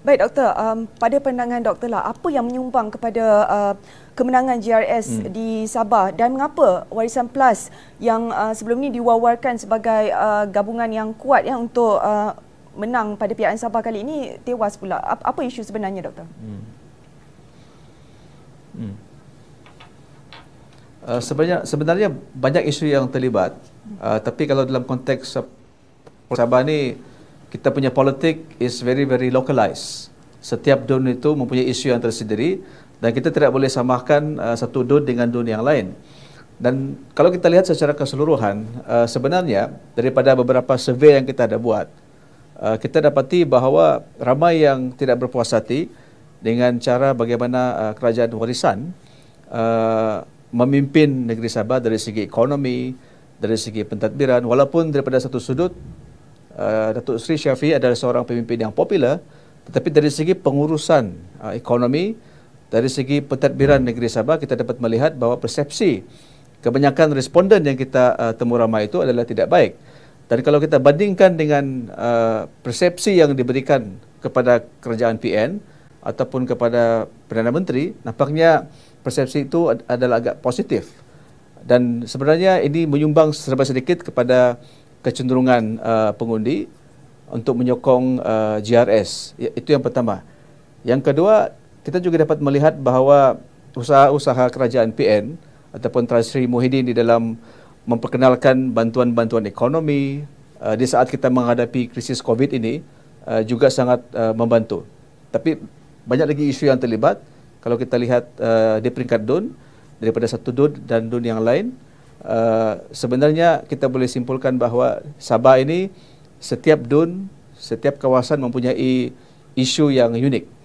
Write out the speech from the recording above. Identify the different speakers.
Speaker 1: Baik doktor, um, pada pandangan doktor lah, apa yang menyumbang kepada uh, kemenangan GRS hmm. di Sabah dan mengapa Warisan Plus yang uh, sebelum ini diwawarkan sebagai uh, gabungan yang kuat yang untuk uh, menang pada pihak Sabah kali ini tewas pula. Apa, apa isu sebenarnya doktor? Hmm.
Speaker 2: Hmm. Uh, sebenarnya sebenarnya banyak isu yang terlibat. Hmm. Uh, tapi kalau dalam konteks Sabah ini kita punya politik is very very localized. Setiap dun itu mempunyai isu yang tersendiri dan kita tidak boleh samakan uh, satu dun dengan dun yang lain. Dan kalau kita lihat secara keseluruhan, uh, sebenarnya daripada beberapa survei yang kita ada buat, uh, kita dapati bahawa ramai yang tidak berpuas hati dengan cara bagaimana uh, kerajaan warisan uh, memimpin negeri Sabah dari segi ekonomi, dari segi pentadbiran, walaupun daripada satu sudut Eh, Datuk Sri Syafiq adalah seorang pemimpin yang popular tetapi dari segi pengurusan uh, ekonomi dari segi pentadbiran negeri Sabah kita dapat melihat bahawa persepsi kebanyakan responden yang kita uh, temu ramai itu adalah tidak baik dan kalau kita bandingkan dengan uh, persepsi yang diberikan kepada kerajaan PN ataupun kepada Perdana Menteri nampaknya persepsi itu adalah agak positif dan sebenarnya ini menyumbang serba sedikit kepada kecenderungan uh, pengundi untuk menyokong uh, GRS. I- ya, itu yang pertama. Yang kedua, kita juga dapat melihat bahawa usaha-usaha kerajaan PN ataupun Tan Muhyiddin di dalam memperkenalkan bantuan-bantuan ekonomi uh, di saat kita menghadapi krisis COVID ini uh, juga sangat uh, membantu. Tapi banyak lagi isu yang terlibat kalau kita lihat uh, di peringkat DUN daripada satu DUN dan DUN yang lain. Eh, sebenarnya kita boleh simpulkan bahawa Sabah ini setiap dun, setiap kawasan mempunyai isu yang unik.